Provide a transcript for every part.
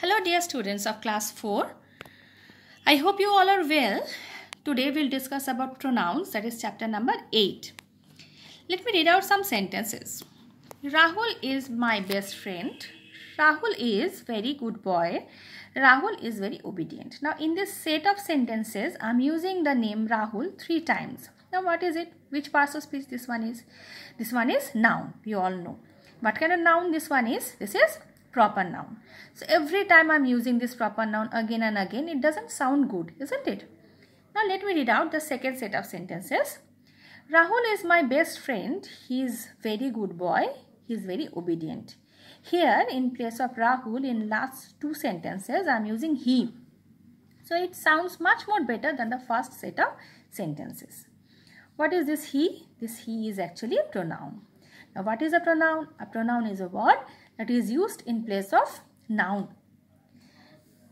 Hello dear students of class 4. I hope you all are well. Today we'll discuss about pronouns that is chapter number 8. Let me read out some sentences. Rahul is my best friend. Rahul is very good boy. Rahul is very obedient. Now in this set of sentences I'm using the name Rahul three times. Now what is it? Which part of speech this one is? This one is noun. You all know. What kind of noun this one is? This is proper noun. So every time I'm using this proper noun again and again, it doesn't sound good, isn't it? Now let me read out the second set of sentences. Rahul is my best friend. He is very good boy. He is very obedient. Here in place of Rahul in last two sentences, I'm using he. So it sounds much more better than the first set of sentences. What is this he? This he is actually a pronoun. Now, what is a pronoun? A pronoun is a word that is used in place of noun.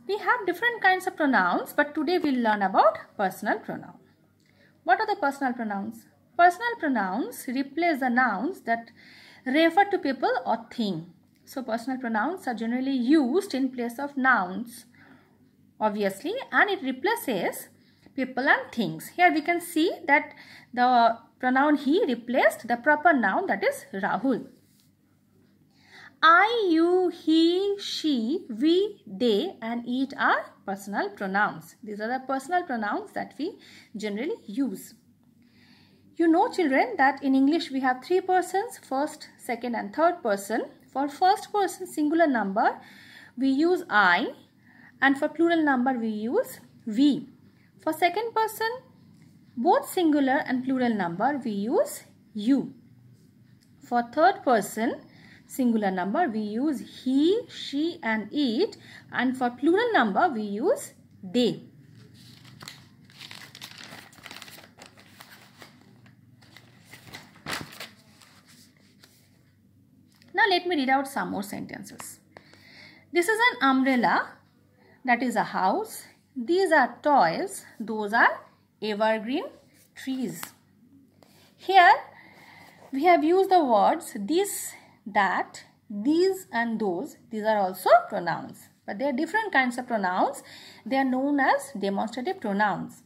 We have different kinds of pronouns, but today we'll learn about personal pronoun. What are the personal pronouns? Personal pronouns replace the nouns that refer to people or thing. So, personal pronouns are generally used in place of nouns, obviously, and it replaces people and things. Here we can see that the pronoun he replaced the proper noun that is Rahul. I, you, he, she, we, they and it are personal pronouns. These are the personal pronouns that we generally use. You know children that in English we have three persons, first, second and third person. For first person singular number, we use I and for plural number we use we. For second person, both singular and plural number we use you. For third person singular number we use he, she and it and for plural number we use they. Now let me read out some more sentences. This is an umbrella that is a house. These are toys. Those are evergreen trees. Here we have used the words this, that, these and those. These are also pronouns. But there are different kinds of pronouns. They are known as demonstrative pronouns.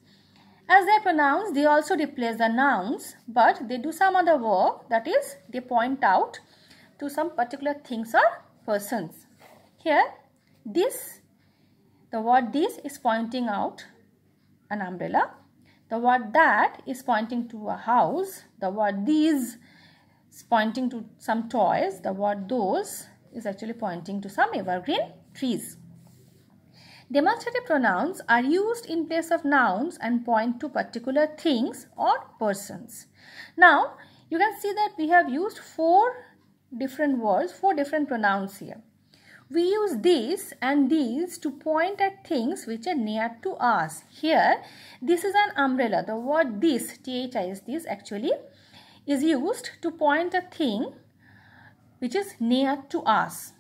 As they are pronouns, they also replace the nouns, but they do some other work, that is, they point out to some particular things or persons. Here, this, the word this is pointing out an umbrella the word that is pointing to a house. The word these is pointing to some toys. The word those is actually pointing to some evergreen trees. Demonstrative pronouns are used in place of nouns and point to particular things or persons. Now, you can see that we have used four different words, four different pronouns here. We use these and these to point at things which are near to us. Here, this is an umbrella. The word this, T-H-I-S, this actually is used to point a thing which is near to us.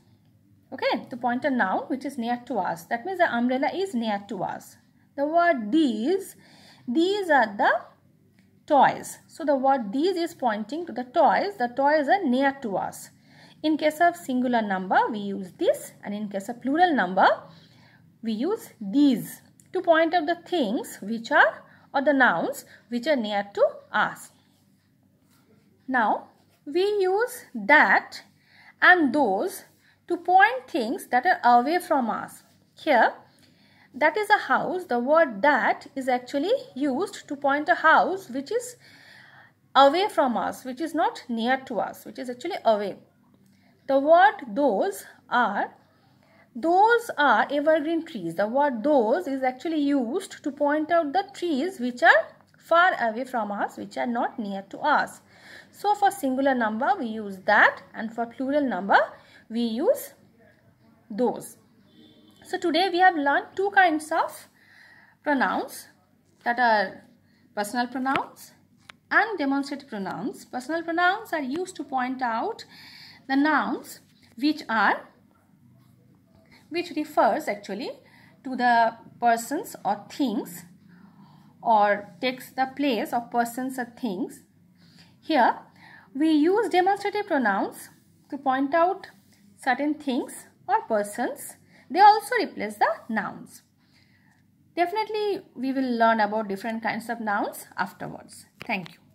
Okay, to point a noun which is near to us. That means the umbrella is near to us. The word these, these are the toys. So the word these is pointing to the toys. The toys are near to us. In case of singular number, we use this and in case of plural number, we use these to point out the things which are or the nouns which are near to us. Now, we use that and those to point things that are away from us. Here, that is a house. The word that is actually used to point a house which is away from us, which is not near to us, which is actually away. The word those are those are evergreen trees. The word those is actually used to point out the trees which are far away from us, which are not near to us. So for singular number we use that and for plural number we use those. So today we have learned two kinds of pronouns that are personal pronouns and demonstrative pronouns. Personal pronouns are used to point out the nouns which are which refers actually to the persons or things or takes the place of persons or things. Here we use demonstrative pronouns to point out certain things or persons. They also replace the nouns. Definitely we will learn about different kinds of nouns afterwards. Thank you.